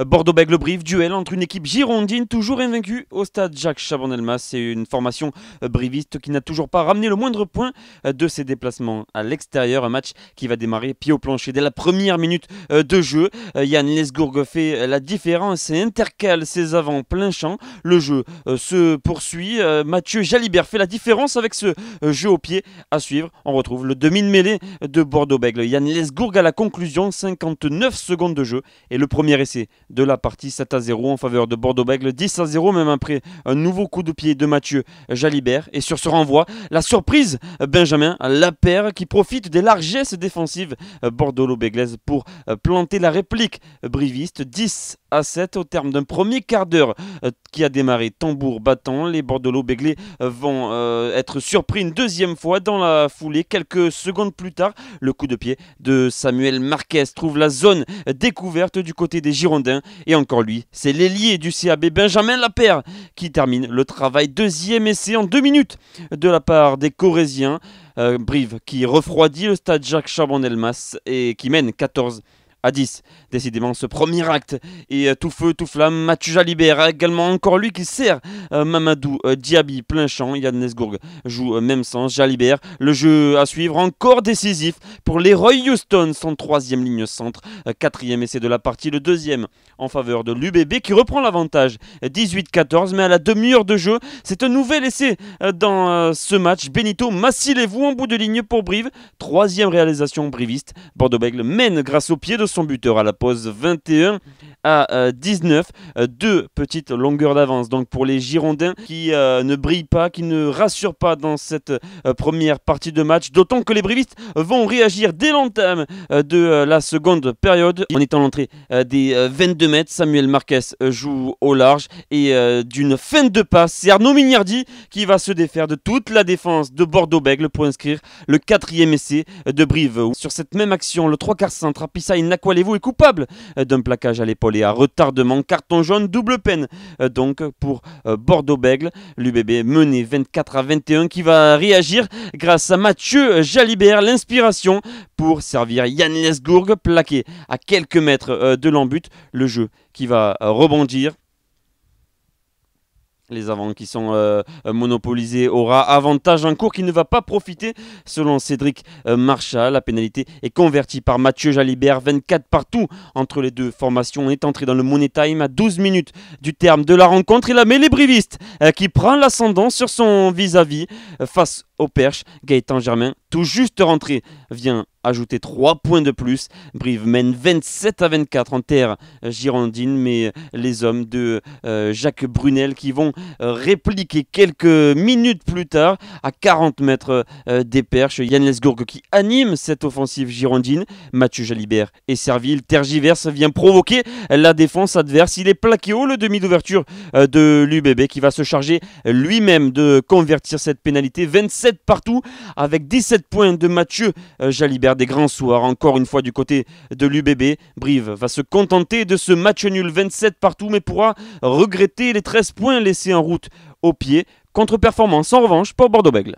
Bordeaux-Bègle-Brive, duel entre une équipe girondine toujours invaincue au stade Jacques elmas c'est une formation euh, briviste qui n'a toujours pas ramené le moindre point euh, de ses déplacements à l'extérieur. Un match qui va démarrer pied au plancher dès la première minute euh, de jeu. Yann Lesgourg fait la différence et intercale ses avants plein champ. Le jeu se poursuit. Mathieu Jalibert fait la différence avec ce jeu au pied à suivre. On retrouve le demi-mêlée de Bordeaux-Bègle. Yann Lesgourg à la conclusion, 59 secondes de jeu et le premier essai de la partie 7 à 0 en faveur de Bordeaux-Bègle. 10 à 0, même après un nouveau coup de pied de Mathieu Jalibert. Et sur ce renvoi, la surprise, Benjamin Lapère qui profite des largesses défensives bordeaux bègles pour euh, planter la réplique briviste. 10 à 7 au terme d'un premier quart d'heure euh, qui a démarré tambour battant. Les bordeaux-béglais euh, vont être surpris une deuxième fois dans la foulée. Quelques secondes plus tard, le coup de pied de Samuel Marquez trouve la zone découverte du côté des Girondins. Et encore lui, c'est l'ailier du CAB Benjamin Lapère qui termine le travail deuxième essai en deux minutes de la part des Corésiens. Euh, Brive qui refroidit le stade Jacques Delmas et qui mène 14 à 10. Décidément, ce premier acte et euh, tout feu, tout flamme. Mathieu Jalibert également, encore lui qui sert euh, Mamadou euh, Diaby, plein champ. Yann Nesgourg joue même sens. Jalibert, le jeu à suivre, encore décisif pour les Roy Houston, son troisième ligne centre, quatrième essai de la partie, le deuxième en faveur de l'UBB qui reprend l'avantage 18-14. Mais à la demi-heure de jeu, c'est un nouvel essai dans ce match. Benito, massilez-vous en bout de ligne pour Brive. Troisième réalisation briviste. bordeaux Begle mène grâce au pied de son buteur à la pause 21 à 19. Euh, euh, deux petites longueurs d'avance donc pour les Girondins qui euh, ne brillent pas, qui ne rassurent pas dans cette première partie de match. D'autant que les brivistes vont réagir dès l'entame de la seconde période. En étant l'entrée des 22 mètres, Samuel Marquez joue au large et d'une fin de passe, c'est Arnaud Mignardi qui va se défaire de toute la défense de Bordeaux-Bègle pour inscrire le quatrième essai de Brive. Sur cette même action, le 3 quarts centre, Apissa n'a Quoilez-vous est coupable euh, d'un plaquage à l'épaule et à retardement. Carton jaune, double peine euh, donc pour euh, Bordeaux-Bègle. L'UBB mené 24 à 21 qui va réagir grâce à Mathieu Jalibert. L'inspiration pour servir Yann Lesgourg plaqué à quelques mètres de l'embut. Le jeu qui va rebondir les avants qui sont euh, euh, monopolisés aura avantage un cours qui ne va pas profiter selon Cédric euh, Marchal. La pénalité est convertie par Mathieu Jalibert. 24 partout entre les deux formations. On est entré dans le Money Time à 12 minutes du terme de la rencontre. Et la mêlée les qui prend l'ascendant sur son vis-à-vis face au perche. Gaëtan Germain, tout juste rentré, vient ajouter 3 points de plus. Brive mène 27 à 24 en terre girondine, mais les hommes de euh, Jacques Brunel qui vont euh, répliquer quelques minutes plus tard à 40 mètres euh, des perches. Yann Lesgourg qui anime cette offensive girondine. Mathieu Jalibert et Servile tergiverse, vient provoquer la défense adverse. Il est plaqué haut le demi d'ouverture de l'UBB qui va se charger lui-même de convertir cette pénalité. 27 partout avec 17 points de Mathieu Jalibert des grands soirs encore une fois du côté de l'UBB. Brive va se contenter de ce match nul 27 partout mais pourra regretter les 13 points laissés en route au pied. Contre-performance en revanche pour Bordeaux-Bègle.